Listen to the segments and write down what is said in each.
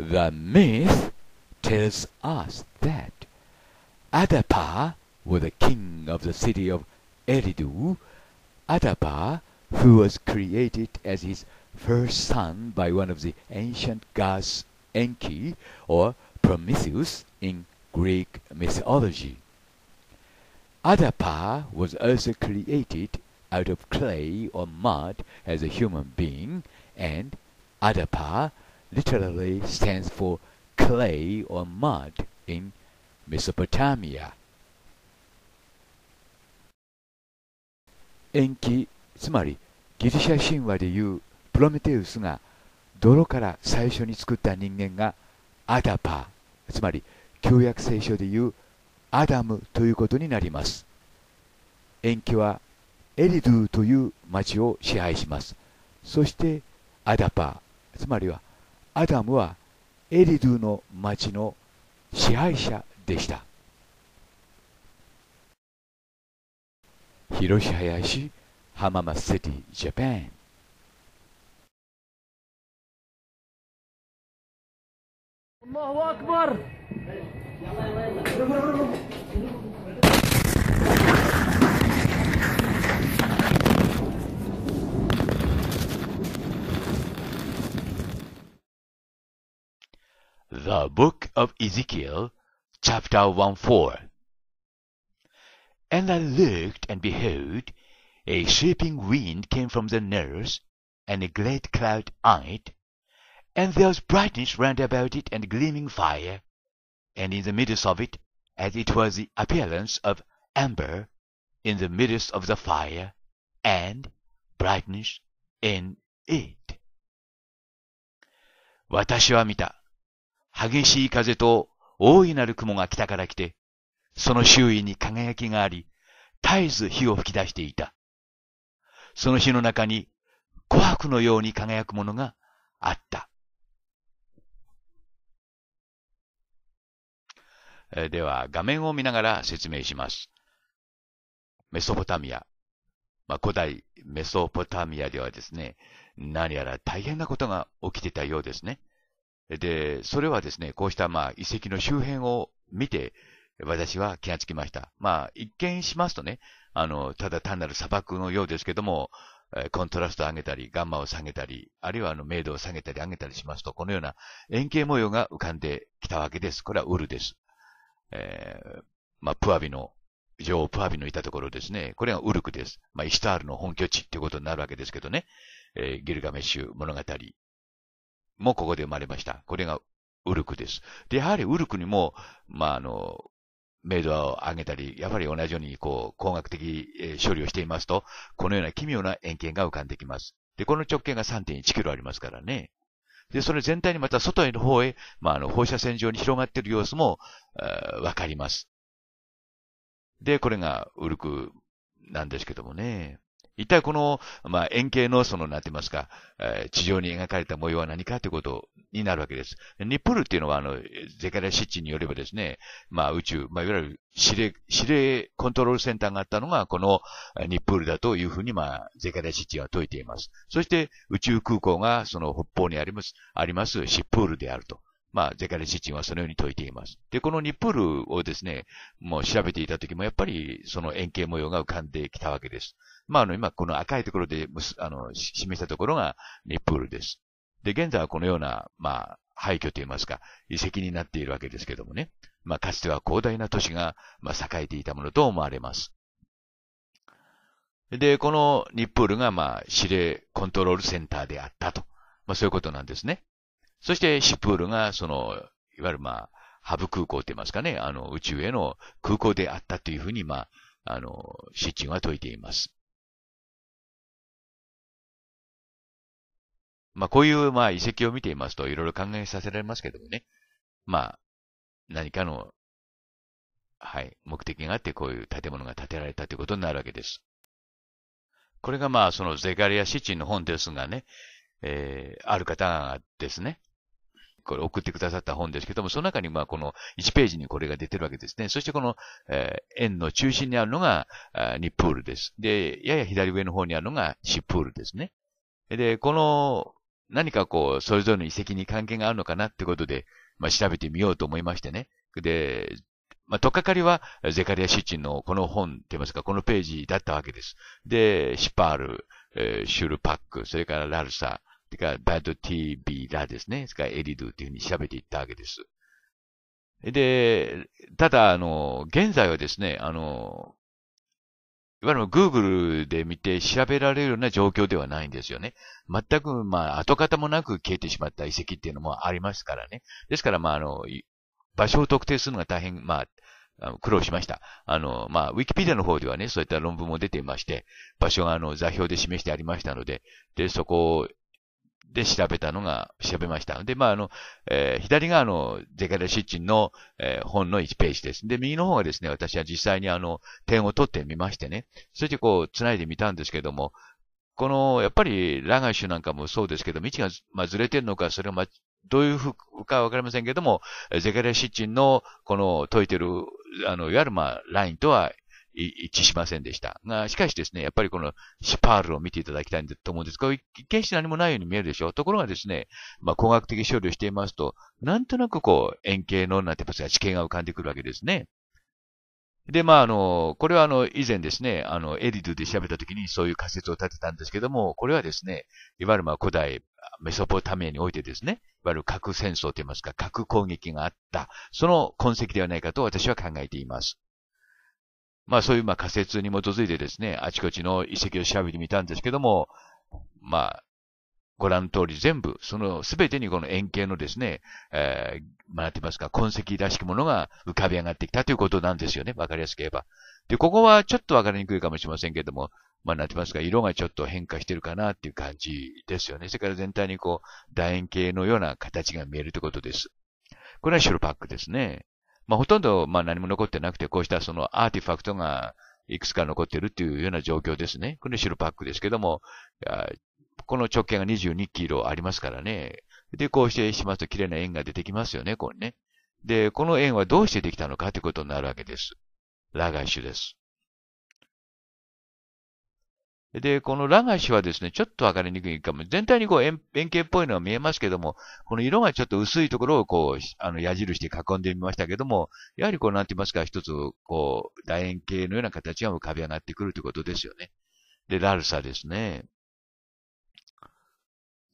The myth tells us that Adapa was the king of the city of Eridu Adapa, who was created as his first son by one of the ancient gods Enki, or Prometheus, in Greek mythology. Adapa was also created out of clay or mud as a human being, and Adapa literally stands for clay or mud in Mesopotamia. 延期つまりギリシャ神話でいうプロメテウスが泥から最初に作った人間がアダパつまり旧約聖書でいうアダムということになります延期はエリドゥという町を支配しますそしてアダパつまりはアダムはエリドゥの町の支配者でした広林浜松シティジャパン الله ك ب ر The Book of Ezekiel, chapter 1 4. And I looked, and behold, a sweeping wind came from the north, and a great cloud on it, and there was brightness round about it, and gleaming fire, and in the midst of it, as it was the appearance of amber, in the midst of the fire, and brightness in it. 私は見た。激しい風と大いなる雲が北から来て、その周囲に輝きがあり、絶えず火を吹き出していた。その火の中に琥珀のように輝くものがあった。では、画面を見ながら説明します。メソポタミア。まあ、古代メソポタミアではですね、何やら大変なことが起きてたようですね。で、それはですね、こうしたまあ遺跡の周辺を見て、私は気がつきました。まあ、一見しますとね、あの、ただ単なる砂漠のようですけども、コントラストを上げたり、ガンマを下げたり、あるいはあの、明度を下げたり上げたりしますと、このような円形模様が浮かんできたわけです。これはウルです。えー、まあ、プアビの、女王プアビのいたところですね。これがウルクです。まあ、イシタールの本拠地ということになるわけですけどね。えー、ギルガメッシュ物語もここで生まれました。これがウルクです。で、やはりウルクにも、まあ、あの、メイドを上げたり、やはり同じように、こう、工学的、処理をしていますと、このような奇妙な円形が浮かんできます。で、この直径が3.1キロありますからね。で、それ全体にまた外への方へ、まあ、あの、放射線上に広がっている様子も、わかります。で、これがウルクなんですけどもね。一体この、まあ、円形のその、なんて言いますか、えー、地上に描かれた模様は何かということになるわけです。ニップールっていうのは、あの、ゼカリア・シッチによればですね、まあ、宇宙、まあ、いわゆる指令、指令コントロールセンターがあったのが、このニップールだというふうに、まあ、ゼカリア・シッチは説いています。そして、宇宙空港が、その北方にあります、あります、シップールであると。まあ、ゼカリチチンはそのように解いています。で、このニップールをですね、もう調べていた時も、やっぱりその円形模様が浮かんできたわけです。まあ、あの、今、この赤いところで、あの、示したところがニップールです。で、現在はこのような、まあ、廃墟といいますか、遺跡になっているわけですけどもね。まあ、かつては広大な都市が、まあ、栄えていたものと思われます。で、このニップールが、まあ、指令コントロールセンターであったと。まあ、そういうことなんですね。そしてシップールが、その、いわゆるまあ、ハブ空港って言いますかね、あの、宇宙への空港であったというふうに、まあ、あの、シッチンは説いています。まあ、こういう、まあ、遺跡を見ていますと、いろいろ考えさせられますけどもね。まあ、何かの、はい、目的があって、こういう建物が建てられたということになるわけです。これが、まあ、そのゼガリア・シッチンの本ですがね、えー、ある方がですね、これ送ってくださった本ですけども、その中にまあこの1ページにこれが出てるわけですね。そしてこの、えー、円の中心にあるのが、ニップールです。で、やや左上の方にあるのがシップールですね。で、この、何かこう、それぞれの遺跡に関係があるのかなってことで、まあ、調べてみようと思いましてね。で、まあ、とっかかりは、ゼカリア・シッチンのこの本って言いますか、このページだったわけです。で、シパール、えー、シュルパック、それからラルサ、てか、バッド TV だですね。かエリドゥっていうふうに調べていったわけです。で、ただ、あの、現在はですね、あの、いわゆる Google で見て調べられるような状況ではないんですよね。全く、まあ、跡形もなく消えてしまった遺跡っていうのもありますからね。ですから、まあ、あの、場所を特定するのが大変、まあ、苦労しました。あの、まあ、ウィキペディアの方ではね、そういった論文も出ていまして、場所があの、座標で示してありましたので、で、そこをで調べたのが、調べました。で、まあ、あの、えー、左側のゼカレシッチンの、えー、本の1ページです。で、右の方がですね、私は実際にあの、点を取ってみましてね、そしてこう、繋いでみたんですけども、この、やっぱり、ラガイシュなんかもそうですけど道が、まあ、ずれてるのか、それは、まどういうふうかわかりませんけども、ゼカレシッチンの、この、解いてる、あの、いわゆる、まあ、ラインとは一致しませんでした。が、しかしですね、やっぱりこのシパールを見ていただきたいんだと思うんです。が、一決して何もないように見えるでしょう。ところがですね、まあ、工学的処理をしていますと、なんとなくこう、円形のなんてやが地形が浮かんでくるわけですね。で、まあ、あの、これはあの、以前ですね、あの、エリドゥで調べたときにそういう仮説を立てたんですけども、これはですね、いわゆるまあ、古代、メソポタミアにおいてですね、いわゆる核戦争といいますか、核攻撃があった、その痕跡ではないかと私は考えています。まあそういうまあ仮説に基づいてですね、あちこちの遺跡を調べてみたんですけども、まあ、ご覧の通り全部、その全てにこの円形のですね、えー、まあ、なてますか、痕跡らしきものが浮かび上がってきたということなんですよね。わかりやすく言えば。で、ここはちょっとわかりにくいかもしれませんけども、まあ、なってますか、色がちょっと変化してるかなっていう感じですよね。それから全体にこう、楕円形のような形が見えるということです。これはシュルパックですね。まあ、ほとんど、まあ、何も残ってなくて、こうしたそのアーティファクトがいくつか残ってるっていうような状況ですね。これ白パックですけども、この直径が22キロありますからね。で、こうしてしますと綺麗な円が出てきますよね、これね。で、この円はどうしてできたのかということになるわけです。ラガッシュです。で、このラガシはですね、ちょっとわかりにくいかも。全体にこう円形っぽいのは見えますけども、この色がちょっと薄いところをこう、あの矢印で囲んでみましたけども、やはりこうなんて言いますか、一つこう、楕円形のような形が浮かび上がってくるということですよね。で、ラルサですね。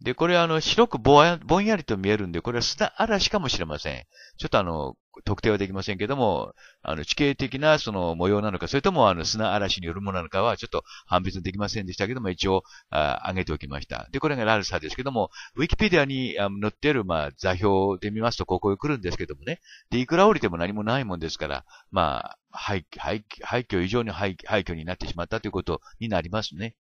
で、これあの、白くぼんやりと見えるんで、これは砂嵐かもしれません。ちょっとあの、特定はできませんけども、あの、地形的なその模様なのか、それともあの、砂嵐によるものなのかは、ちょっと判別できませんでしたけども、一応、あ挙げておきました。で、これがラルサですけども、ウィキペディアに載っている、まあ、座標で見ますと、ここへ来るんですけどもね。で、いくら降りても何もないもんですから、まあ、廃墟、廃墟、廃墟以上に廃墟になってしまったということになりますね。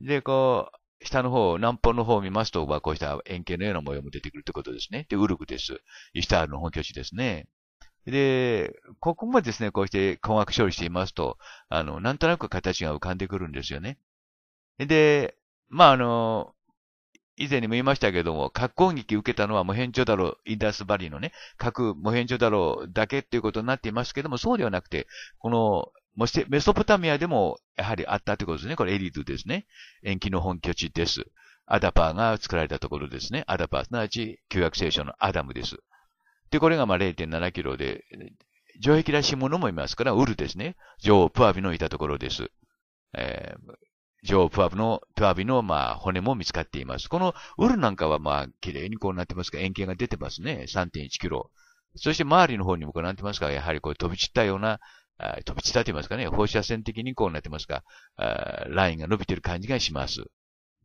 で、こう、下の方、南方の方を見ますと、まあ、こうした円形のような模様も出てくるということですね。で、ウルグです。イスタールの本拠地ですね。で、ここもですね、こうして困惑処理していますと、あの、なんとなく形が浮かんでくるんですよね。で、まあ、あの、以前にも言いましたけども、核攻撃受けたのは無辺ンだろう、インダスバリーのね、核無辺ンだろうだけっていうことになっていますけども、そうではなくて、このもして、メソポタミアでもやはりあったということですね。これエリドゥですね。延期の本拠地です。アダパーが作られたところですね。アダパー、すなわち旧約聖書のアダムです。で、これがまあ0.7キロで、城壁らしいものもいますから、ウルですね。女王プアビのいたところです。えー、女王プアビの、プアビのまあ骨も見つかっています。このウルなんかはまあ綺麗にこうなってますが、円形が出てますね。3.1キロ。そして周りの方にもこうなってますが、やはりこう飛び散ったような飛び散ってますかね、放射線的にこうなってますか、ラインが伸びてる感じがします。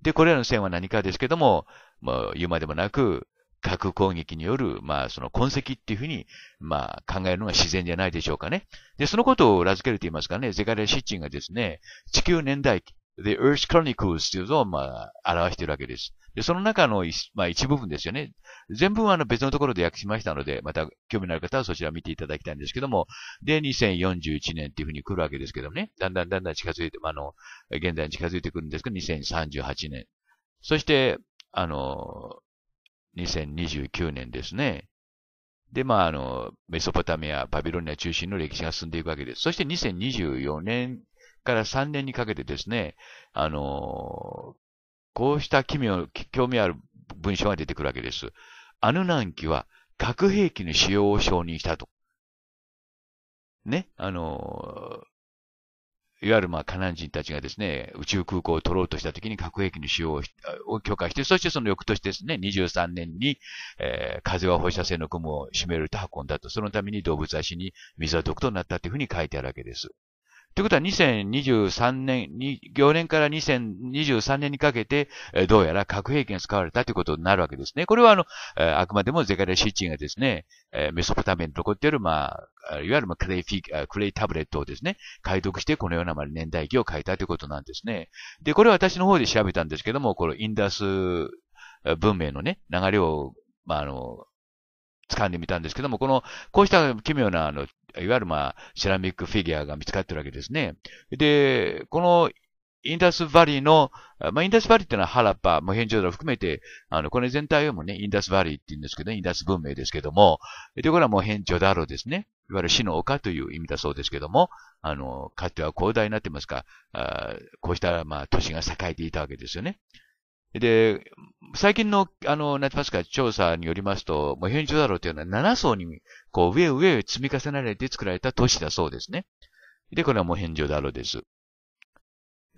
で、これらの線は何かですけども、もう言うまでもなく、核攻撃による、まあ、その痕跡っていうふうに、まあ、考えるのが自然じゃないでしょうかね。で、そのことを裏付けると言いますかね、ゼガレ・シッチンがですね、地球年代 The Earth Chronicles というのを、まあ、表しているわけです。で、その中の一,、まあ、一部分ですよね。全部はあの別のところで訳しましたので、また興味のある方はそちら見ていただきたいんですけども、で、2041年っていうふうに来るわけですけどもね、だんだんだんだん近づいて、まあ、あの、現在に近づいてくるんですけど、2038年。そして、あの、2029年ですね。で、まあ、あの、メソポタミア、バビロニア中心の歴史が進んでいくわけです。そして2024年から3年にかけてですね、あのこうした奇妙、興味ある文章が出てくるわけです。アヌナンキは核兵器の使用を承認したと。ね、あのいわゆるまあカナン人たちがですね、宇宙空港を取ろうとしたときに核兵器の使用を許可して、そしてその翌年ですね、23年に、えー、風は放射性の雲を湿ると運んだと、そのために動物足に水は毒となったというふうに書いてあるわけです。ということは2023年、行年から2023年にかけて、どうやら核兵器が使われたということになるわけですね。これはあの、あくまでもゼカレシッチンがですね、メソポタミアに残っている、まあ、いわゆるクレイフィクレイタブレットをですね、解読してこのような年代記を書いたということなんですね。で、これは私の方で調べたんですけども、このインダス文明のね、流れを、まあ、あの、掴んでみたんですけども、この、こうした奇妙なあのいわゆるまあ、セラミックフィギュアが見つかってるわけですね。で、このインダスバリーの、まあ、インダスバリーっていうのはハラッパ、モヘンジョダロ含めて、あの、これ全体をもね、インダスバリーって言うんですけど、ね、インダス文明ですけども、で、これはモヘンジョダロですね。いわゆる死の丘という意味だそうですけども、あの、かつては広大になってますか、あこうした、まあ、都市が栄えていたわけですよね。で、最近の、あの、なんてますか、調査によりますと、モヘンジョダロというのは7層に、こう、上上積み重ねられて作られた都市だそうですね。で、これはモヘンジョダロです。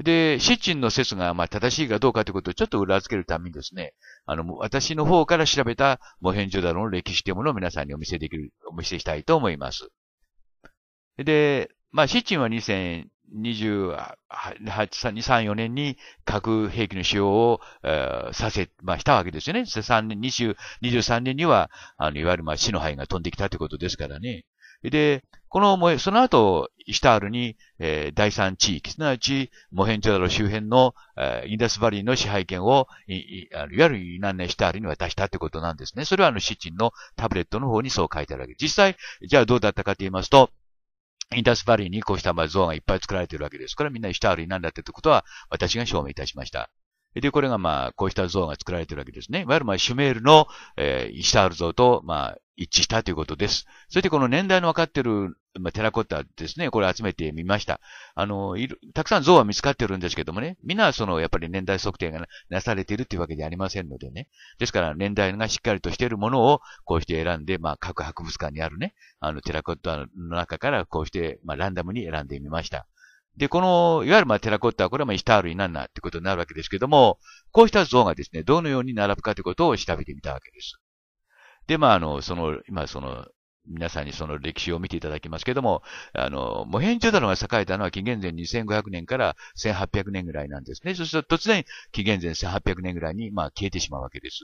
で、シッチンの説が、ま正しいかどうかということをちょっと裏付けるためにですね、あの、私の方から調べた、モヘンジョダロの歴史というものを皆さんにお見せできる、お見せしたいと思います。で、まあ、シッチンは2000、28、3、4年に核兵器の使用を、えー、させ、まあ、したわけですよね。3年、20、23年には、あの、いわゆる、まあ、死の灰が飛んできたということですからね。で、このもその後、イシタールに、えー、第三地域、すなわち、モヘンチョダロ周辺の、えー、インダスバリーの支配権を、いいあのいわゆるイナンネ・イシタールに渡したということなんですね。それはあの、シチンのタブレットの方にそう書いてあるわけです。実際、じゃあどうだったかと言いますと、インダスバリーにこうした像ゾーンがいっぱい作られているわけです。これはみんな一シュタールなんだってことは私が証明いたしました。で、これがまあ、こうした像が作られているわけですね。いわゆるまあ、シュメールの、えー、イシタール像と、まあ、一致したということです。そしてこの年代の分かっている、まあ、テラコッタですね、これ集めてみました。あの、いる、たくさん像は見つかってるんですけどもね、皆その、やっぱり年代測定がなされているというわけでありませんのでね。ですから、年代がしっかりとしているものを、こうして選んで、まあ、各博物館にあるね、あの、テラコッタの中から、こうして、まあ、ランダムに選んでみました。で、この、いわゆるまあテラコッタはこれはまあイスタールになんなってことになるわけですけども、こうした像がですね、どのように並ぶかということを調べてみたわけです。で、まあ、あの、その、今その、皆さんにその歴史を見ていただきますけども、あの、モヘンジョダロが栄えたのは紀元前2500年から1800年ぐらいなんですね。そして突然、紀元前1800年ぐらいに、まあ、消えてしまうわけです。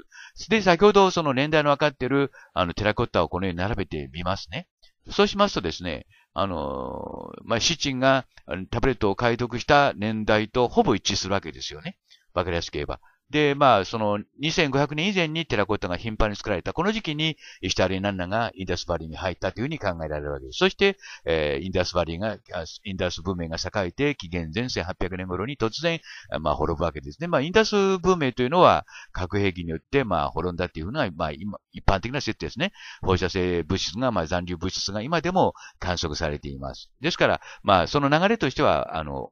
で、先ほどその年代のわかっている、あの、テラコッタをこのように並べてみますね。そうしますとですね、あの、まあ、シチンがタブレットを解読した年代とほぼ一致するわけですよね。わかりやすく言えば。で、まあ、その2500年以前にテラコッタが頻繁に作られた、この時期にイシュタリン・ナンナがインダスバリーに入ったというふうに考えられるわけです。そして、えー、インダスバリーが、インダス文明が栄えて、紀元前1800年頃に突然、まあ、滅ぶわけですね。まあ、インダス文明というのは、核兵器によって、まあ、滅んだというのが、まあ、今、一般的な説ですね。放射性物質が、まあ、残留物質が今でも観測されています。ですから、まあ、その流れとしては、あの、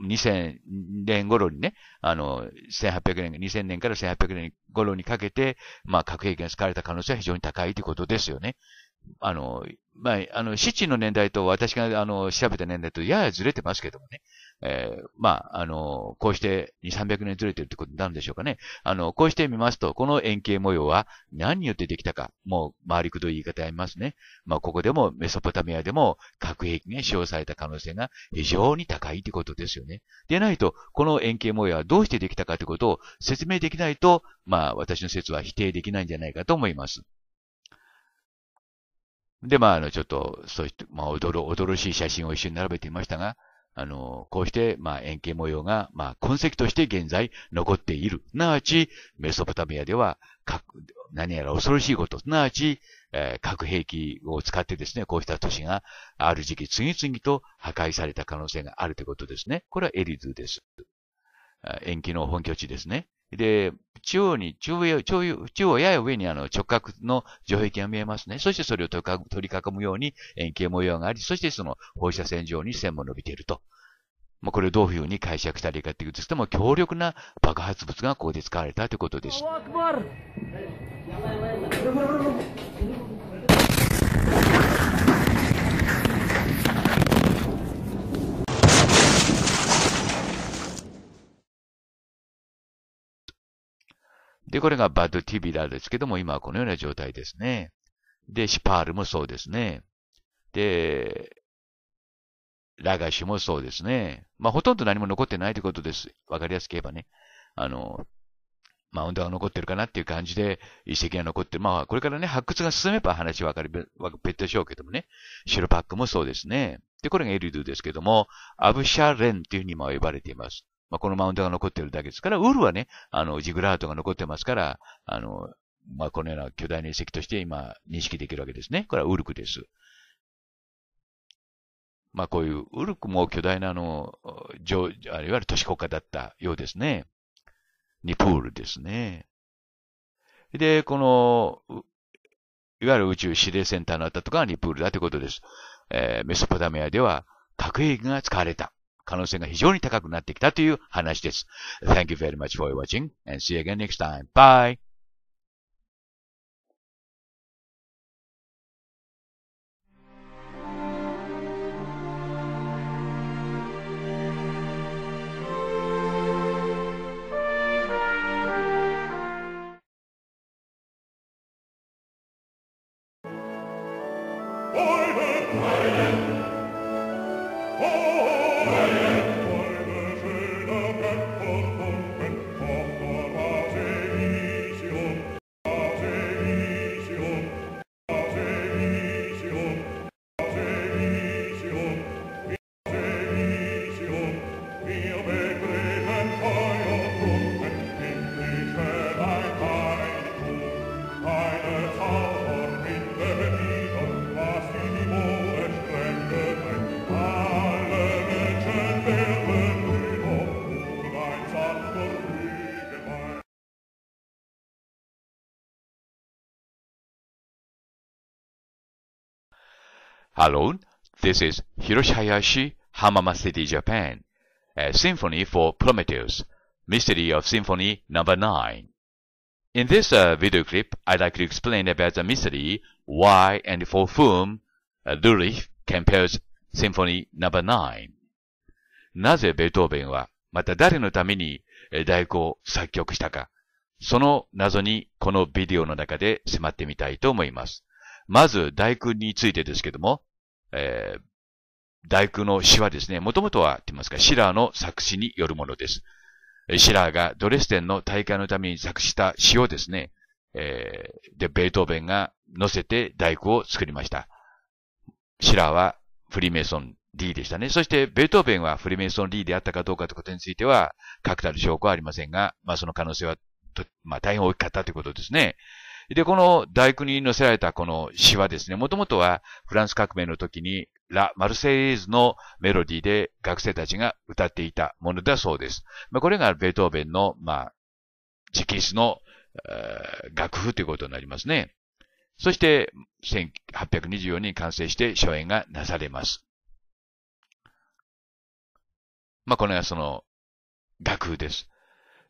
2000年頃にね、あの、1800年、2000年から1800年頃にかけて、まあ、核兵器が使われた可能性は非常に高いということですよね。あの、まあ、あの、七の年代と私が、あの、調べた年代とややずれてますけどもね。えー、まあ、あの、こうして2、300年ずれてるってことになるんでしょうかね。あの、こうして見ますと、この円形模様は何によってできたか、もう回りくどい言い方ありますね。まあ、ここでもメソポタミアでも核兵器が使用された可能性が非常に高いってことですよね。でないと、この円形模様はどうしてできたかってことを説明できないと、まあ、私の説は否定できないんじゃないかと思います。で、まあ、あの、ちょっと、そうして、まあ、驚、驚しい写真を一緒に並べていましたが、あの、こうして、まあ、円形模様が、まあ、痕跡として現在残っている。すなわち、メソポタミアでは、何やら恐ろしいこと、すなわち、えー、核兵器を使ってですね、こうした都市がある時期次々と破壊された可能性があるということですね。これはエリズです。延期の本拠地ですね。で、中央に、中央、中央やや上にあの直角の上壁が見えますね。そしてそれを取り囲むように円形模様があり、そしてその放射線上に線も伸びていると。まあ、これをどういうふうに解釈したらいいかというと、しても強力な爆発物がここで使われたということです。で、これがバッドティビラですけども、今はこのような状態ですね。で、シパールもそうですね。で、ラガシュもそうですね。まあ、ほとんど何も残ってないということです。わかりやすく言えばね。あの、マウンドが残ってるかなっていう感じで、遺跡が残ってる。まあ、これからね、発掘が進めば話わかり、別でしょうけどもね。シロパックもそうですね。で、これがエルドゥですけども、アブシャレンっていうふうに今呼ばれています。まあ、このマウントが残ってるだけですから、ウールはね、あの、ジグラートが残ってますから、あの、まあ、このような巨大な遺跡として今認識できるわけですね。これはウルクです。まあ、こういうウルクも巨大なあの、いわゆる都市国家だったようですね。ニプールですね。で、この、いわゆる宇宙指令センターのあったところがニプールだということです。えー、メソポタミアでは核兵器が使われた。可能性が非常に高くなってきたという話です。Thank you very much for watching and see you again next time. Bye! alone, this is Hiroshi Hayashi, Hamama City, Japan, a symphony for Prometheus, Mystery of Symphony n o 9. In this uh, video clip, I'd like to explain about the mystery, why and for whom Lurich compares Symphony n o 9。なぜベートーベンは、また誰のために代行を作曲したか、その謎にこのビデオの中で迫ってみたいと思います。まず、大工についてですけども、えー、大工の詩はですね、もともとは、と言いますか、シラーの作詞によるものです。シラーがドレステンの大会のために作詞した詩をですね、えー、で、ベートーベンが乗せて大工を作りました。シラーはフリーメイソン D でしたね。そして、ベートーベンはフリーメイソン D であったかどうかということについては、確たる証拠はありませんが、まあその可能性はまあ大変大きかったということですね。で、この大工に載せられたこの詩はですね、もともとはフランス革命の時にラ・マルセイーズのメロディーで学生たちが歌っていたものだそうです。まあ、これがベートーベンの、まあ、直筆の、楽譜ということになりますね。そして、1824年に完成して初演がなされます。まあ、これがその楽譜です。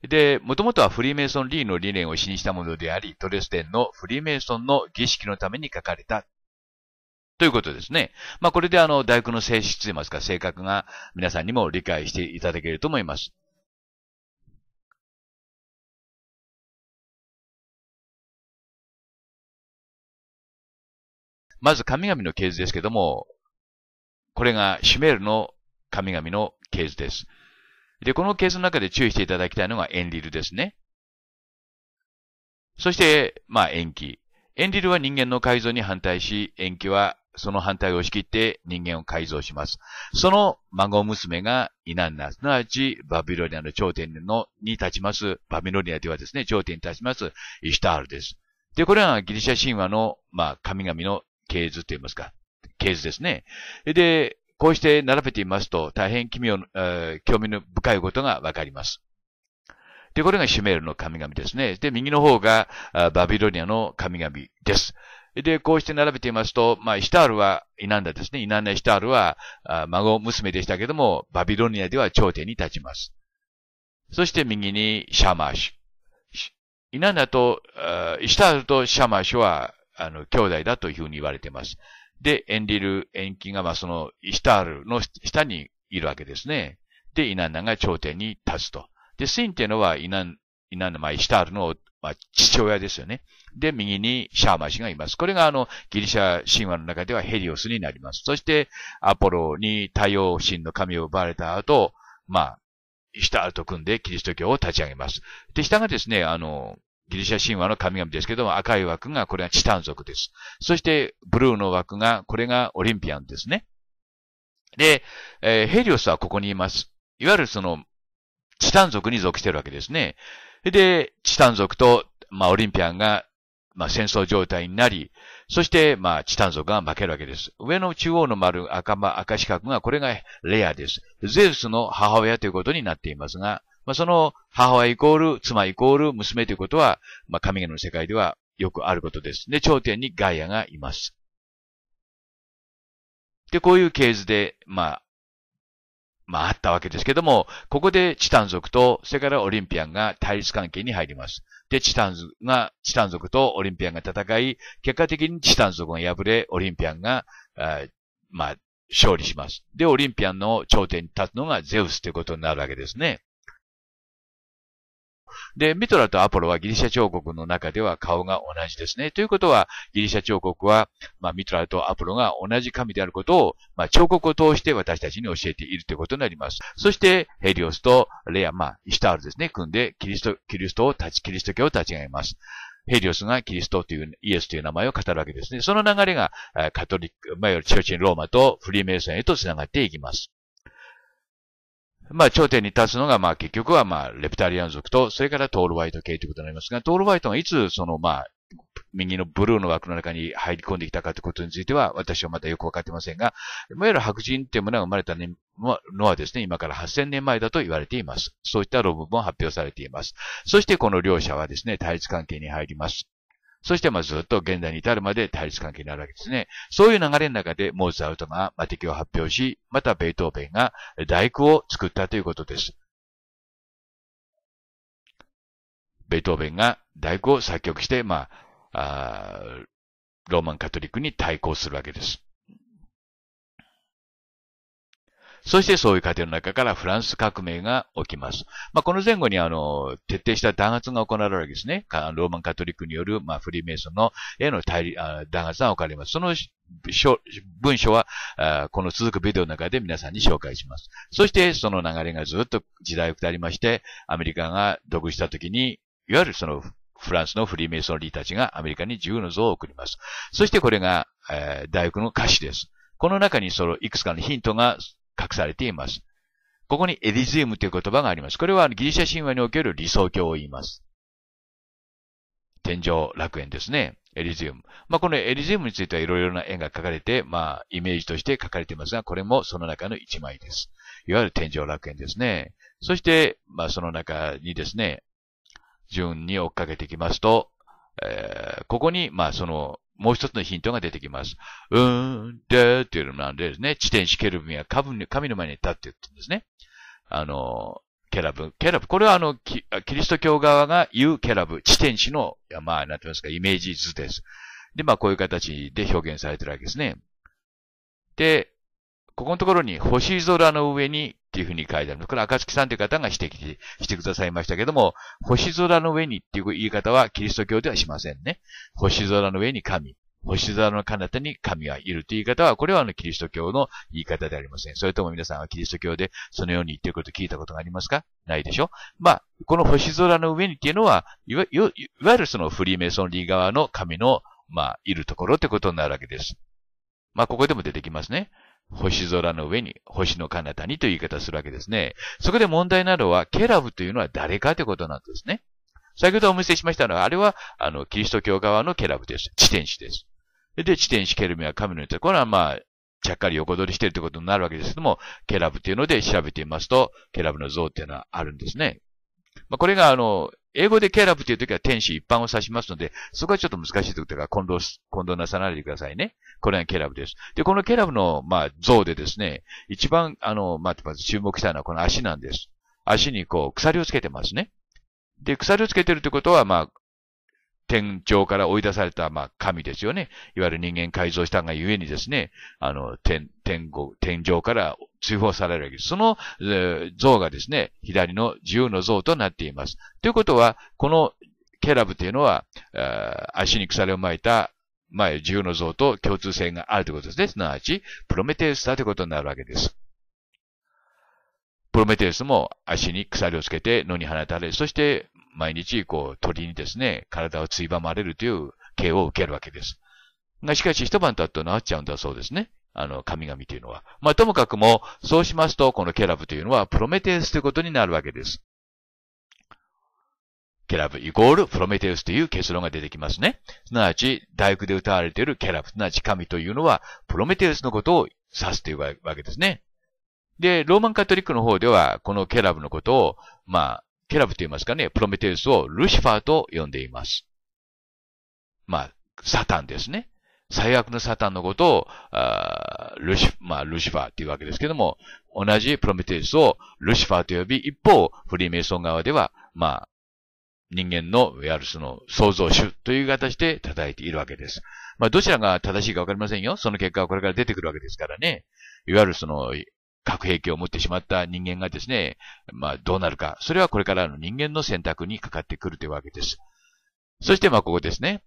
で、もともとはフリーメイソン・リーの理念を詩にしたものであり、トレステンのフリーメイソンの儀式のために書かれた。ということですね。まあ、これであの、大工の性質といいますか、性格が皆さんにも理解していただけると思います。まず神々の系図ですけども、これがシュメールの神々の系図です。で、このケースの中で注意していただきたいのがエンリルですね。そして、まあ、延期。エンリルは人間の改造に反対し、延期はその反対を押し切って人間を改造します。その孫娘がイナンナ、すなわちバビロニアの頂点のに立ちます、バビロニアではですね、頂点に立ちます、イシュタールです。で、これはギリシャ神話の、まあ、神々の系図と言いますか、系図ですね。で、こうして並べてみますと、大変奇妙、えー、興味の深いことがわかります。で、これがシュメールの神々ですね。で、右の方がバビロニアの神々です。で、こうして並べてみますと、まあ、イシタールは、イナンダですね。イナンダ・イシタールは、孫娘でしたけども、バビロニアでは頂点に立ちます。そして右にシャマーシュ。イナンダと、イシタールとシャマーシュは、あの、兄弟だというふうに言われています。で、エンリル、エンキが、まあ、その、イシタールの下にいるわけですね。で、イナンナが頂点に立つと。で、スインっていうのは、イナン、イナンナ、まあ、イシタールの、まあ、父親ですよね。で、右にシャーマ氏がいます。これが、あの、ギリシャ神話の中ではヘリオスになります。そして、アポロに太陽神の神を奪われた後、まあ、イシタールと組んでキリスト教を立ち上げます。で、下がですね、あの、ギリシャ神話の神々ですけども、赤い枠がこれがチタン族です。そして、ブルーの枠が、これがオリンピアンですね。で、えー、ヘリオスはここにいます。いわゆるその、チタン族に属してるわけですね。で、チタン族と、まあ、オリンピアンが、まあ、戦争状態になり、そして、まあ、チタン族が負けるわけです。上の中央の丸、赤、赤四角が、これがレアです。ゼウスの母親ということになっていますが、まあ、その母親イコール、妻イコール、娘ということは、まあ、神々の世界ではよくあることです。で、頂点にガイアがいます。で、こういう系図で、まあ、まあ、あったわけですけども、ここでチタン族と、それからオリンピアンが対立関係に入ります。で、チタン族が、チタン族とオリンピアンが戦い、結果的にチタン族が敗れ、オリンピアンが、あまあ、勝利します。で、オリンピアンの頂点に立つのがゼウスということになるわけですね。で、ミトラとアポロはギリシャ彫刻の中では顔が同じですね。ということは、ギリシャ彫刻は、まあ、ミトラとアポロが同じ神であることを、まあ、彫刻を通して私たちに教えているということになります。そして、ヘリオスとレア、まあ、イシュタールですね、組んで、キリスト、キリストを立ち、キリスト教を立ち上げます。ヘリオスがキリストという、イエスという名前を語るわけですね。その流れが、カトリック、まあ、よりチョーチンローマとフリーメイソンへと繋がっていきます。まあ、頂点に立つのが、まあ、結局は、まあ、レプタリアン族と、それからトールワイト系ということになりますが、トールワイトがいつ、その、まあ、右のブルーの枠の中に入り込んできたかということについては、私はまだよくわかってませんが、いわゆる白人というものが生まれたのはですね、今から8000年前だと言われています。そういった論文も発表されています。そしてこの両者はですね、対立関係に入ります。そして、まあ、ずっと現代に至るまで対立関係になるわけですね。そういう流れの中で、モーツァルトが魔敵を発表し、またベートーベンが大工を作ったということです。ベートーベンが大工を作曲して、まあ、あローマンカトリックに対抗するわけです。そしてそういう過程の中からフランス革命が起きます。まあ、この前後にあの、徹底した弾圧が行われるわけですね。ローマンカトリックによる、まあ、フリーメイソンの、への対弾圧が起かれます。その文章はこの続くビデオの中で皆さんに紹介します。そして、その流れがずっと時代を下りまして、アメリカが独立した時に、いわゆるその、フランスのフリーメイソンリーたちがアメリカに自由の像を送ります。そしてこれが、えー、大学の歌詞です。この中にそのいくつかのヒントが隠されています。ここにエディズムという言葉があります。これはギリシャ神話における理想郷を言います。天井楽園ですね。エリジウム。まあ、このエリジウムについてはいろいろな絵が描かれて、まあ、イメージとして描かれていますが、これもその中の一枚です。いわゆる天井楽園ですね。そして、まあ、その中にですね、順に追っかけていきますと、えー、ここに、まあ、その、もう一つのヒントが出てきます。うーん、でっていうのなんでですね、地天使ケルビンは神の前に立って言ってるんですね。あの、ケラブ。ケラブ。これはあの、キリスト教側が言うケラブ。地天使の、まあ、なんて言いますか、イメージ図です。で、まあ、こういう形で表現されてるわけですね。で、ここのところに星空の上にっていうふうに書いてあるの。これ、赤月さんという方が指摘してくださいましたけども、星空の上にっていう言い方はキリスト教ではしませんね。星空の上に神。星空の彼方に神はいるという言い方は、これはあのキリスト教の言い方でありません。それとも皆さんはキリスト教でそのように言ってること聞いたことがありますかないでしょまあ、この星空の上にっていうのは、いわゆるそのフリーメイソンリー側の神の、まあ、いるところってことになるわけです。まあ、ここでも出てきますね。星空の上に、星の彼方にという言い方するわけですね。そこで問題なのは、ケラブというのは誰かということなんですね。先ほどお見せしましたのは、あれは、あの、キリスト教側のケラブです。地天使です。で、地天使ケルミは神の言ったこれは、まあ、ちゃっかり横取りしているということになるわけですけども、ケラブというので調べてみますと、ケラブの像っていうのはあるんですね。まあ、これが、あの、英語でケラブというときは天使一般を指しますので、そこはちょっと難しいということから混同、混同なさないでくださいね。これがケラブです。で、このケラブの、まあ、像でですね、一番、あの、まあ、まず注目したのはこの足なんです。足にこう、鎖をつけてますね。で、鎖をつけてるってことは、まあ、天井から追い出された、まあ、神ですよね。いわゆる人間改造したがゆえにですね、あの、天、天国、天上から追放されるわけです。その、えー、像がですね、左の自由の像となっています。ということは、このケラブというのは、足に鎖を巻いた自由の像と共通性があるということですね。すなわち、プロメテウスだということになるわけです。プロメテウスも足に鎖をつけて野に放たれ、そして毎日、こう、鳥にですね、体をついばまれるという刑を受けるわけです。が、しかし一晩経って治っちゃうんだそうですね。あの、神々というのは。まあ、ともかくも、そうしますと、このケラブというのは、プロメテウスということになるわけです。ケラブイコールプロメテウスという結論が出てきますね。すなわち、大工で歌われているケラブ、すなわち神というのは、プロメテウスのことを指すというわけですね。で、ローマンカトリックの方では、このケラブのことを、まあ、ケラブと言いますかね、プロメテウスをルシファーと呼んでいます。まあ、サタンですね。最悪のサタンのことを、あルシまあ、ルシファーっていうわけですけども、同じプロメテウスをルシファーと呼び、一方、フリーメイソン側では、まあ、人間の、いわゆるその創造主という形で叩いているわけです。まあ、どちらが正しいかわかりませんよ。その結果はこれから出てくるわけですからね。いわゆるその、核兵器を持ってしまった人間がですね、まあどうなるか。それはこれからの人間の選択にかかってくるというわけです。そしてまあここですね。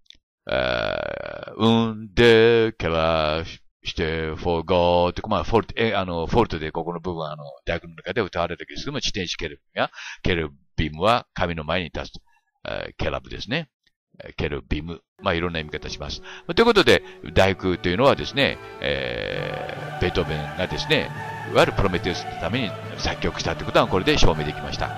うんでけらして、まあ、フォルト、え、あの、フォルトでここの部分は、あの、大学の中で歌われるわけですけども、地天使ケルビムや、ケルビムは神の前に立つ、えケラブですね。ケルビム。まあ、いろんな読み方します。ということで、大工というのはですね、えー、ベートーベンがですね、いわゆるプロメテウスのために作曲したということはこれで証明できました。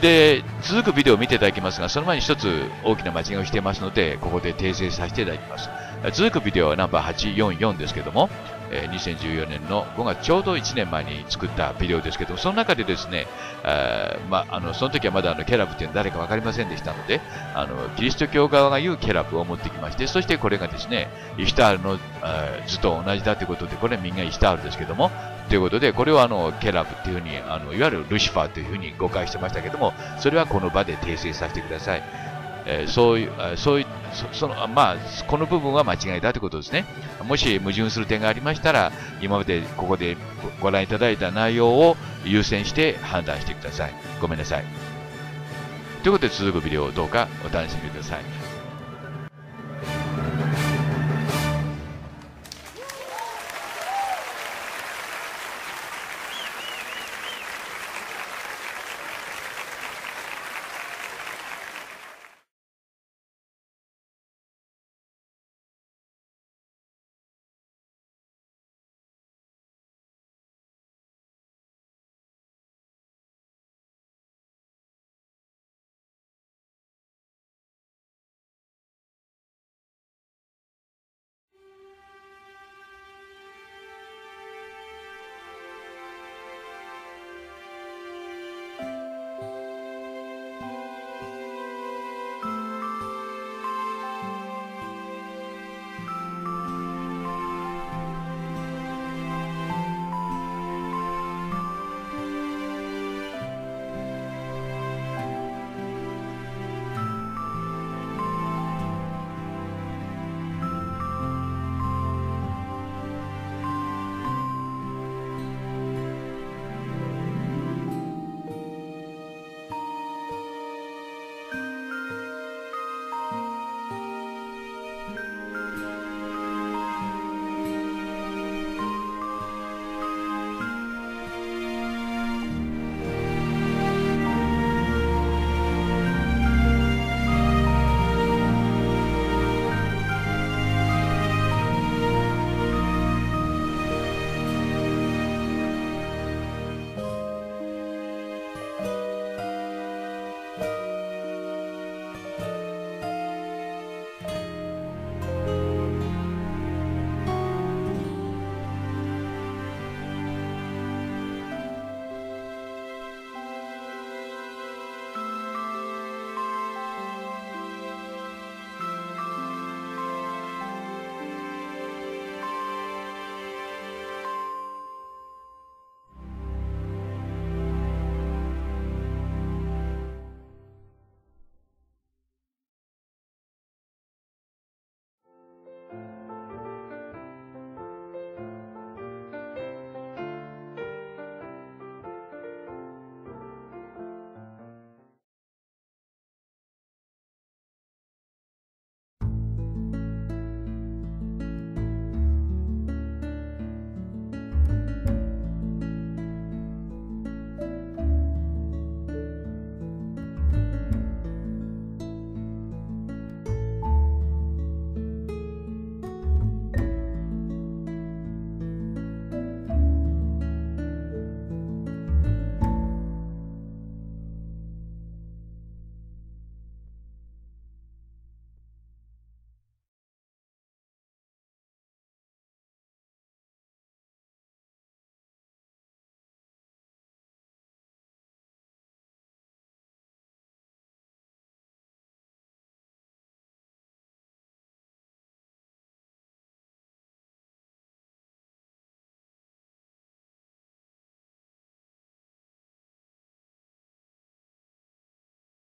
で、続くビデオを見ていただきますが、その前に一つ大きな間違いをしていますので、ここで訂正させていただきます。続くビデオはナンバー844ですけども、え2014年の5月ちょうど1年前に作ったビデオですけどもその中でですね、えまあ、のその時はまだあのケラブというのは誰か分かりませんでしたのであのキリスト教側が言うケラブを持ってきましてそしてこれがですねイシュタールの、えー、図と同じだということでこれはみんなイシュタールですけどもということでこれをあのケラブというふうにあのいわゆるルシファーというふうに誤解してましたけどもそれはこの場で訂正させてください。えー、そういう、そういうそのまあ、この部分は間違いだということですね。もし矛盾する点がありましたら、今までここでご覧いただいた内容を優先して判断してください。ごめんなさい。ということで続くビデオをどうかお楽しみください。